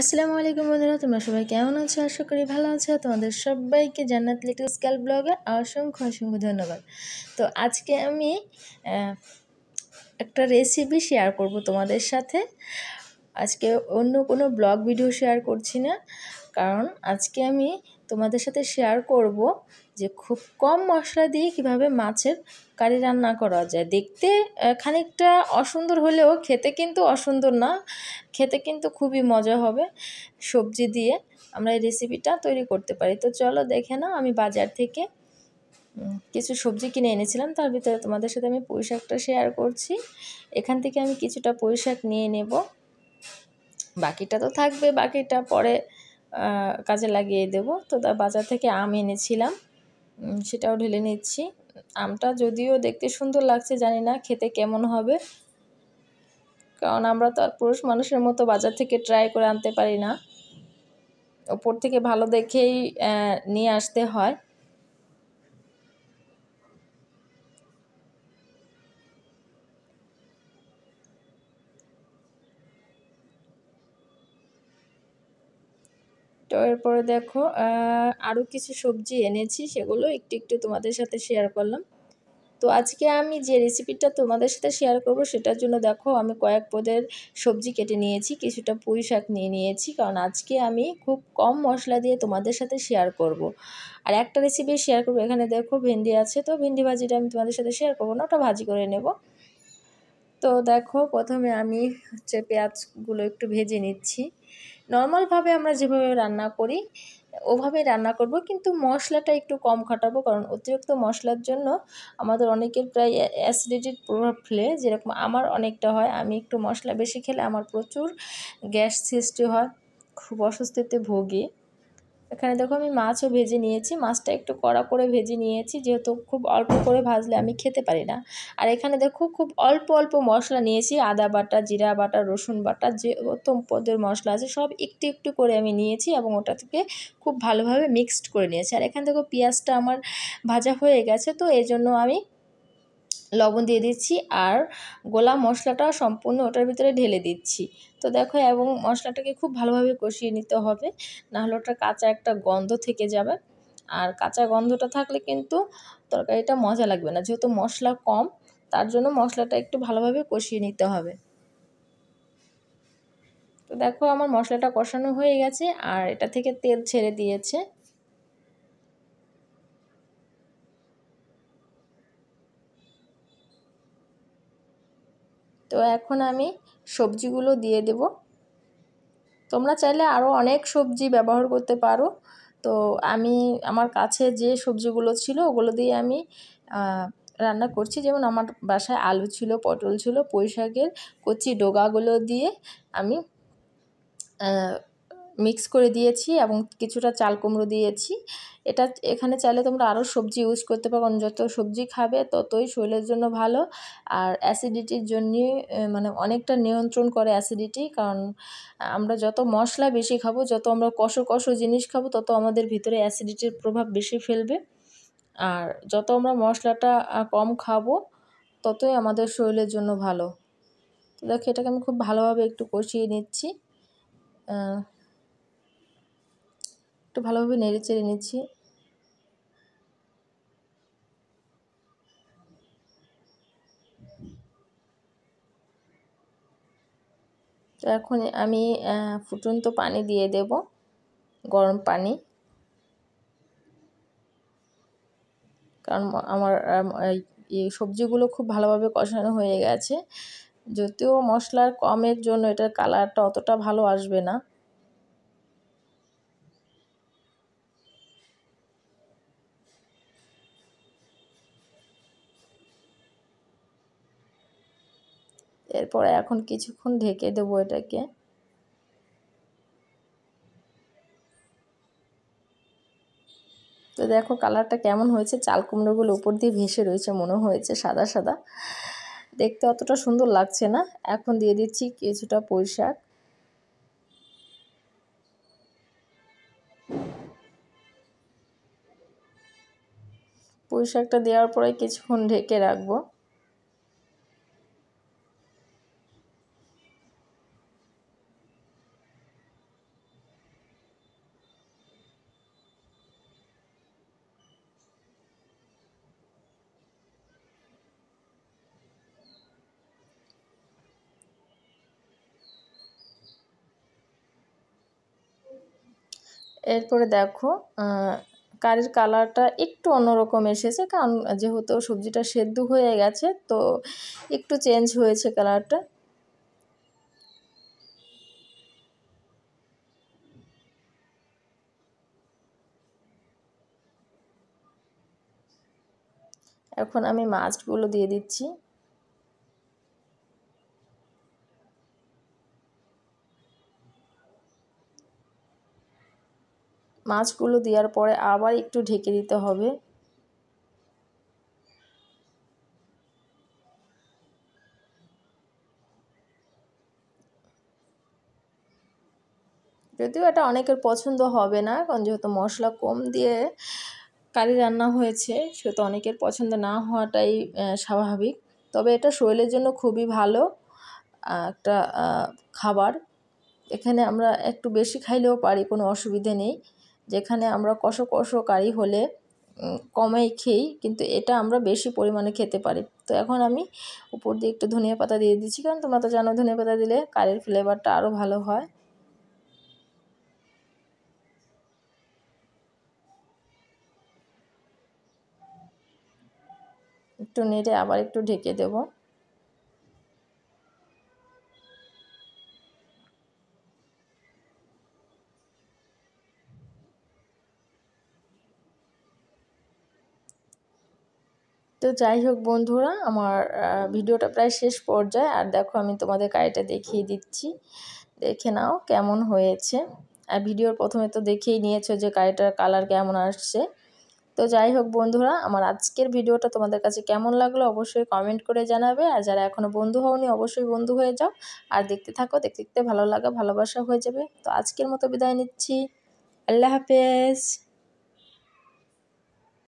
আসসালামু আলাইকুম বন্ধুরা তোমরা সবাই কেমন আছো আশা করি ভালো আছো তোমাদের সবাইকে জান্নাত লিটল স্কেল ব্লগে অসংখ্য অসংখ্য ধন্যবাদ তো আজকে আমি একটা রেসিপি শেয়ার করব তোমাদের সাথে আজকে অন্য কোনো ব্লগ ভিডিও শেয়ার করছি না কারণ আজকে আমি তোমাদের সাথে শেয়ার করব যে খুব কম মশলা দিয়ে কিভাবে মাছের কারি রান্না করা যায় দেখতে খানিকটা অসুন্দর হলেও খেতে কিন্তু অসুন্দর না খেতে কিন্তু খুবই মজা হবে সবজি দিয়ে আমরা এই রেসিপিটা তৈরি করতে পারি তো চলো দেখে না আমি বাজার থেকে কিছু সবজি কিনে এনেছিলাম তার ভিতরে তোমাদের সাথে আমি পুঁই শাকটা শেয়ার করছি এখান থেকে আমি কিছুটা পুঁই নিয়ে নেব বাকিটা তো থাকবে বাকিটা পরে কাজে লাগিয়ে দেব তো বাজার থেকে আম এনেছিলাম সেটাও ঢেলে নিচ্ছি আমটা যদিও দেখতে সুন্দর লাগছে জানি না খেতে কেমন হবে কারণ আমরা তো আর পুরুষ মানুষের মতো বাজার থেকে ট্রাই করে আনতে পারি না ওপর থেকে ভালো দেখেই নিয়ে আসতে হয় তো এরপরে দেখো আরও কিছু সবজি এনেছি সেগুলো একটু একটু তোমাদের সাথে শেয়ার করলাম তো আজকে আমি যে রেসিপিটা তোমাদের সাথে শেয়ার করব সেটার জন্য দেখো আমি কয়েক পদের সবজি কেটে নিয়েছি কিছুটা পুঁই শাক নিয়ে নিয়েছি কারণ আজকে আমি খুব কম মশলা দিয়ে তোমাদের সাথে শেয়ার করব। আর একটা রেসিপি শেয়ার করব এখানে দেখো ভেন্ডি আছে তো ভেন্ডি ভাজিটা আমি তোমাদের সাথে শেয়ার করবো না ওটা ভাজি করে নেব তো দেখো প্রথমে আমি হচ্ছে পেঁয়াজগুলো একটু ভেজে নিচ্ছি নর্মালভাবে আমরা যেভাবে রান্না করি ওভাবে রান্না করব কিন্তু মশলাটা একটু কম খাটাবো কারণ অতিরিক্ত মশলার জন্য আমাদের অনেকের প্রায় অ্যাসিডিটির প্রভাব ফেলে যেরকম আমার অনেকটা হয় আমি একটু মশলা বেশি খেলে আমার প্রচুর গ্যাস সৃষ্টি হয় খুব অস্বস্তিতে ভোগে এখানে দেখো আমি মাছও ভেজে নিয়েছি মাছটা একটু কড়া করে ভেজে নিয়েছি যেহেতু খুব অল্প করে ভাজলে আমি খেতে পারি না আর এখানে দেখো খুব অল্প অল্প মশলা নিয়েছি আদা বাটা জিরা বাটা রসুন বাটা যে উত্তম পদের মশলা আছে সব একটু একটু করে আমি নিয়েছি এবং ওটা থেকে খুব ভালোভাবে মিক্সড করে নিয়েছি আর এখান থেকে পেঁয়াজটা আমার ভাজা হয়ে গেছে তো এই জন্য আমি লবণ দিয়ে দিচ্ছি আর গোলা মশলাটা সম্পূর্ণ ওটার ভিতরে ঢেলে দিচ্ছি তো দেখো এবং মশলাটাকে খুব ভালোভাবে কষিয়ে নিতে হবে নাহলে ওটা কাঁচা একটা গন্ধ থেকে যাবে আর কাঁচা গন্ধটা থাকলে কিন্তু তরকারিটা মজা লাগবে না যেহেতু মশলা কম তার জন্য মশলাটা একটু ভালোভাবে কষিয়ে নিতে হবে তো দেখো আমার মশলাটা কষানো হয়ে গেছে আর এটা থেকে তেল ছেড়ে দিয়েছে তো এখন আমি সবজিগুলো দিয়ে দেব তোমরা চাইলে আরও অনেক সবজি ব্যবহার করতে পারো তো আমি আমার কাছে যে সবজিগুলো ছিল ওগুলো দিয়ে আমি রান্না করছি যেমন আমার বাসায় আলু ছিল পটল ছিল পুঁই শাকের কচি ডোগাগুলো দিয়ে আমি মিক্স করে দিয়েছি এবং কিছুটা চাল কুমড়ো দিয়েছি এটা এখানে চাইলে তোমরা আরও সবজি ইউজ করতে পারো যত সবজি খাবে ততই শরীরের জন্য ভালো আর অ্যাসিডিটির জন্যে মানে অনেকটা নিয়ন্ত্রণ করে অ্যাসিডিটি কারণ আমরা যত মশলা বেশি খাবো যত আমরা কষো কষো জিনিস খাবো তত আমাদের ভিতরে অ্যাসিডিটির প্রভাব বেশি ফেলবে আর যত আমরা মশলাটা কম খাবো ততই আমাদের শরীরের জন্য ভালো তো দেখো এটাকে আমি খুব ভালোভাবে একটু কষিয়ে নিচ্ছি একটু ভালোভাবে নেড়ে চেড়ে নিচ্ছি তো এখন আমি ফুটন্ত পানি দিয়ে দেব গরম পানি কারণ আমার এই সবজিগুলো খুব ভালোভাবে কষানো হয়ে গেছে যদিও মশলার কমের জন্য এটার কালারটা অতটা ভালো আসবে না এরপর এখন কিছুক্ষণ ঢেকে দেবো এটাকে তো দেখো কালারটা কেমন হয়েছে চাল কুমড়োগুলো উপর দিয়ে ভেসে রয়েছে মনে হয়েছে সাদা সাদা দেখতে অতটা সুন্দর লাগছে না এখন দিয়ে দিচ্ছি কিছুটা পুঁই শাক দেওয়ার পরে কিছুক্ষণ ঢেকে রাখবো এরপরে দেখো কারির কালারটা একটু অন্যরকম এসেছে কারণ যেহেতু সবজিটা সেদ্ধ হয়ে গেছে তো একটু চেঞ্জ হয়েছে কালারটা এখন আমি মাছগুলো দিয়ে দিচ্ছি মাছগুলো দেওয়ার পরে আবার একটু ঢেকে দিতে হবে যদিও এটা অনেকের পছন্দ হবে না কারণ যেহেতু মশলা কম দিয়ে কারি রান্না হয়েছে সেহেতু অনেকের পছন্দ না হওয়াটাই স্বাভাবিক তবে এটা শরীরের জন্য খুবই ভালো একটা খাবার এখানে আমরা একটু বেশি খাইলেও পারি কোনো অসুবিধে নেই যেখানে আমরা কষকষকারী হলে কমেই খেই কিন্তু এটা আমরা বেশি পরিমাণে খেতে পারি তো এখন আমি উপর দিয়ে একটু ধনিয়া পাতা দিয়ে দিচ্ছি কারণ তোমরা তো জানো ধনিয়া পাতা দিলে কারের ফ্লেভারটা আরও ভালো হয় একটু নেড়ে আবার একটু ঢেকে দেবো তো যাই হোক বন্ধুরা আমার ভিডিওটা প্রায় শেষ পর্যায়ে আর দেখো আমি তোমাদের কাড়িটা দেখিয়ে দিচ্ছি দেখে নাও কেমন হয়েছে আর ভিডিওর প্রথমে তো দেখেই নিয়েছো যে কাড়িটার কালার কেমন আসছে তো যাই হোক বন্ধুরা আমার আজকের ভিডিওটা তোমাদের কাছে কেমন লাগলো অবশ্যই কমেন্ট করে জানাবে আর যারা এখনও বন্ধু হওনি অবশ্যই বন্ধু হয়ে যাও আর দেখতে থাকো দেখতে দেখতে ভালো লাগা ভালোবাসা হয়ে যাবে তো আজকের মতো বিদায় নিচ্ছি আল্লাহ হাফেজ